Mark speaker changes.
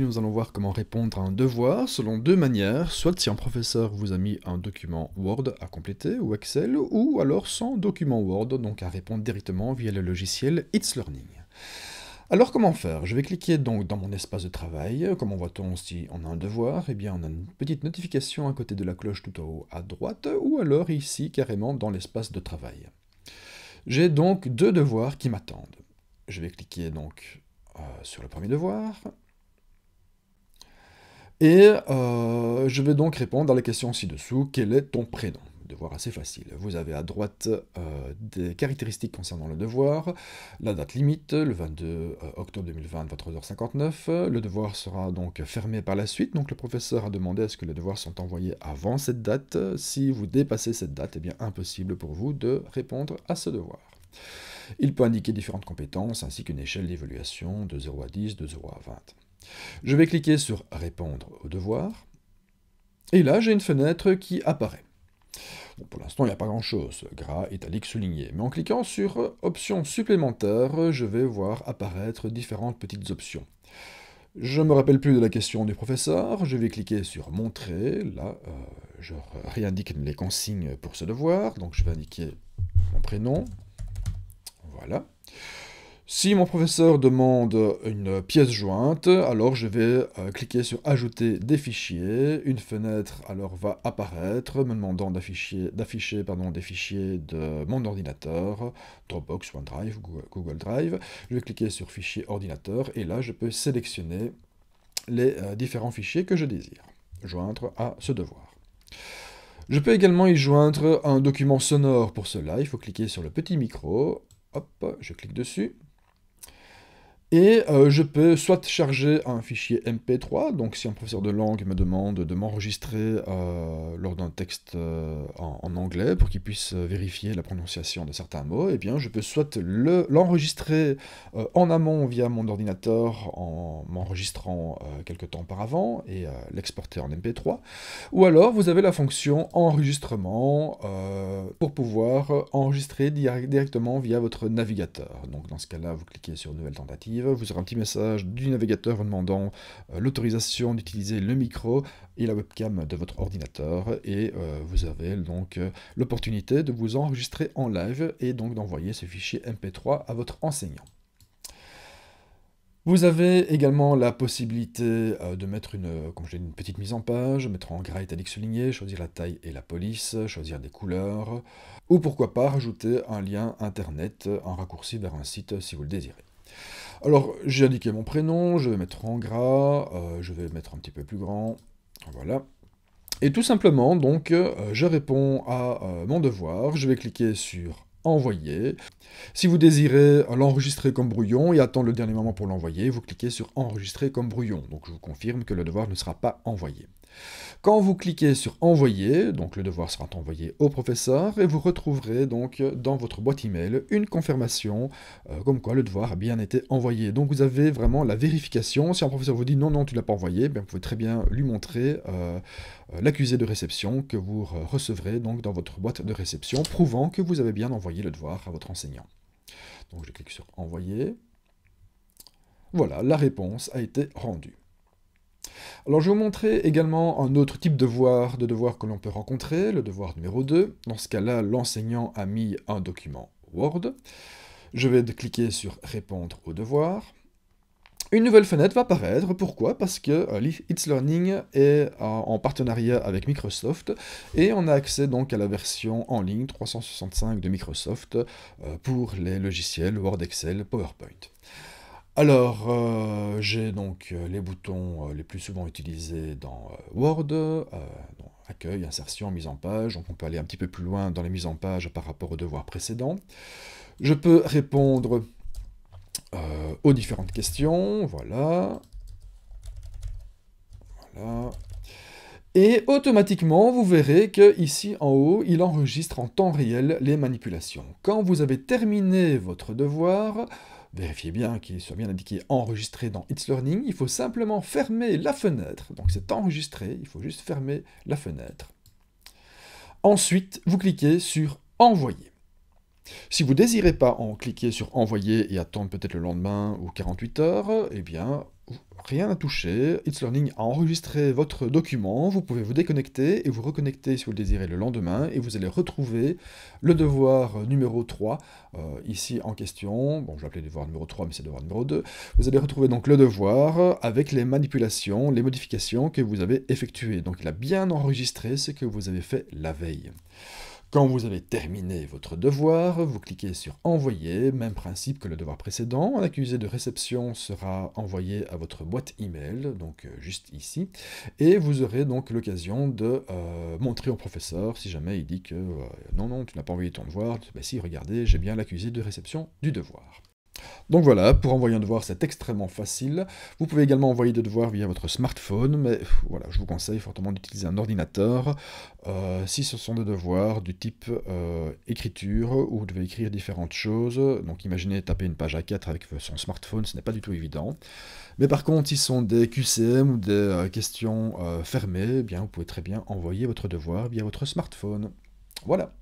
Speaker 1: nous allons voir comment répondre à un devoir selon deux manières, soit si un professeur vous a mis un document Word à compléter ou Excel, ou alors sans document Word, donc à répondre directement via le logiciel It's Learning. Alors comment faire Je vais cliquer donc dans mon espace de travail. Comment voit-on si on a un devoir Eh bien on a une petite notification à côté de la cloche tout en haut à droite, ou alors ici carrément dans l'espace de travail. J'ai donc deux devoirs qui m'attendent. Je vais cliquer donc euh, sur le premier devoir, et euh, je vais donc répondre à la question ci-dessous, quel est ton prénom Devoir assez facile. Vous avez à droite euh, des caractéristiques concernant le devoir, la date limite, le 22 euh, octobre 2020, 23h59. Le devoir sera donc fermé par la suite, donc le professeur a demandé à ce que les devoirs sont envoyés avant cette date. Si vous dépassez cette date, eh bien impossible pour vous de répondre à ce devoir. Il peut indiquer différentes compétences ainsi qu'une échelle d'évaluation de 0 à 10, de 0 à 20. Je vais cliquer sur Répondre au devoir. Et là, j'ai une fenêtre qui apparaît. pour l'instant, il n'y a pas grand-chose, gras, italique, souligné. Mais en cliquant sur Options supplémentaires, je vais voir apparaître différentes petites options. Je ne me rappelle plus de la question du professeur, je vais cliquer sur Montrer, là euh, je réindique les consignes pour ce devoir, donc je vais indiquer mon prénom, voilà. Si mon professeur demande une pièce jointe, alors je vais euh, cliquer sur Ajouter des fichiers. Une fenêtre alors va apparaître me demandant d'afficher des fichiers de mon ordinateur, Dropbox, OneDrive, Google Drive. Je vais cliquer sur Fichier ordinateur et là je peux sélectionner les euh, différents fichiers que je désire joindre à ce devoir. Je peux également y joindre un document sonore pour cela. Il faut cliquer sur le petit micro. Hop, je clique dessus. Et euh, je peux soit charger un fichier MP3, donc si un professeur de langue me demande de m'enregistrer euh, lors d'un texte euh, en, anglais pour qu'il puisse vérifier la prononciation de certains mots, et eh bien je peux soit l'enregistrer en amont via mon ordinateur en m'enregistrant quelques temps auparavant et l'exporter en MP3, ou alors vous avez la fonction enregistrement pour pouvoir enregistrer directement via votre navigateur. Donc dans ce cas-là, vous cliquez sur nouvelle tentative vous aurez un petit message du navigateur demandant euh, l'autorisation d'utiliser le micro et la webcam de votre ordinateur et euh, vous avez donc euh, l'opportunité de vous enregistrer en live et donc d'envoyer ce fichier MP3 à votre enseignant. Vous avez également la possibilité de mettre une, petite mise en page, mettre en gras italique souligné, choisir la taille et la police, choisir des couleurs, ou pourquoi pas rajouter un lien internet, un raccourci vers un site si vous le désirez. Alors, j'ai indiqué mon prénom, je vais mettre en gras, euh, je vais mettre un petit peu plus grand, voilà. Et tout simplement, donc, euh, je réponds à euh, mon devoir, je vais cliquer sur envoyer. Si vous désirez l'enregistrer comme brouillon et attendre le dernier moment pour l'envoyer, vous cliquez sur enregistrer comme brouillon. Donc je vous confirme que le devoir ne sera pas envoyé. Quand vous cliquez sur envoyer, donc le devoir sera envoyé au professeur et vous retrouverez donc dans votre boîte email une confirmation euh, comme quoi le devoir a bien été envoyé. Donc vous avez vraiment la vérification. Si un professeur vous dit non, non, tu ne l'as pas envoyé, eh bien, vous pouvez très bien lui montrer euh, euh, l'accusé de réception que vous recevrez donc dans votre boîte de réception, prouvant que vous avez bien envoyé le devoir à votre enseignant. Donc je clique sur envoyer. Voilà, la réponse a été rendue. Alors je vais vous montrer également un autre type de devoir, de devoir que l'on peut rencontrer, le devoir numéro 2. Dans ce cas-là, l'enseignant a mis un document Word. Je vais cliquer sur Répondre au devoir. Une nouvelle fenêtre va apparaître, pourquoi Parce que euh, Leaf It's Learning est euh, en partenariat avec Microsoft et on a accès donc à la version en ligne 365 de Microsoft euh, pour les logiciels Word, Excel, PowerPoint. Alors, j'ai donc les boutons les plus souvent utilisés dans Word, accueil, insertion, mise en page, donc on peut aller un petit peu plus loin dans les mises en page par rapport aux devoirs précédents. Je peux répondre euh, aux différentes questions. Voilà. Voilà. Et automatiquement, vous verrez que ici en haut, il enregistre en temps réel les manipulations. Quand vous avez terminé votre devoir, vérifiez bien qu'il soit bien indiqué enregistré dans It's Learning, il faut simplement fermer la fenêtre. Donc c'est enregistré, il faut juste fermer la fenêtre. Ensuite, vous cliquez sur Envoyer. Si vous ne désirez pas en cliquer sur envoyer et attendre peut-être le lendemain ou 48 heures, eh bien rien à toucher. It's Learning a enregistré votre document, vous pouvez vous déconnecter et vous reconnecter si vous le désirez le lendemain et vous allez retrouver le devoir numéro 3 euh, ici en question. Bon, je l'appelais devoir numéro 3 mais c'est devoir numéro 2. Vous allez retrouver donc le devoir avec les manipulations, les modifications que vous avez effectuées. Donc il a bien enregistré ce que vous avez fait la veille. Quand vous avez terminé votre devoir, vous cliquez sur Envoyer, même principe que le devoir précédent. L'accusé de réception sera envoyé à votre boîte email, donc euh, juste ici, et vous aurez donc l'occasion de euh, montrer au professeur si jamais il dit que euh, non, non, tu n'as pas envoyé ton devoir, ben si, regardez, j'ai bien l'accusé de réception du devoir. Donc voilà, pour envoyer un devoir, c'est extrêmement facile. Vous pouvez également envoyer des devoirs via votre smartphone, mais voilà, je vous conseille fortement d'utiliser un ordinateur euh, si ce sont des devoirs du type euh, écriture, où vous devez écrire différentes choses. Donc imaginez taper une page A4 avec son smartphone, ce n'est pas du tout évident. Mais par contre, si ce sont des QCM ou des euh, questions fermées, eh bien, vous pouvez très bien envoyer votre devoir via votre smartphone. Voilà.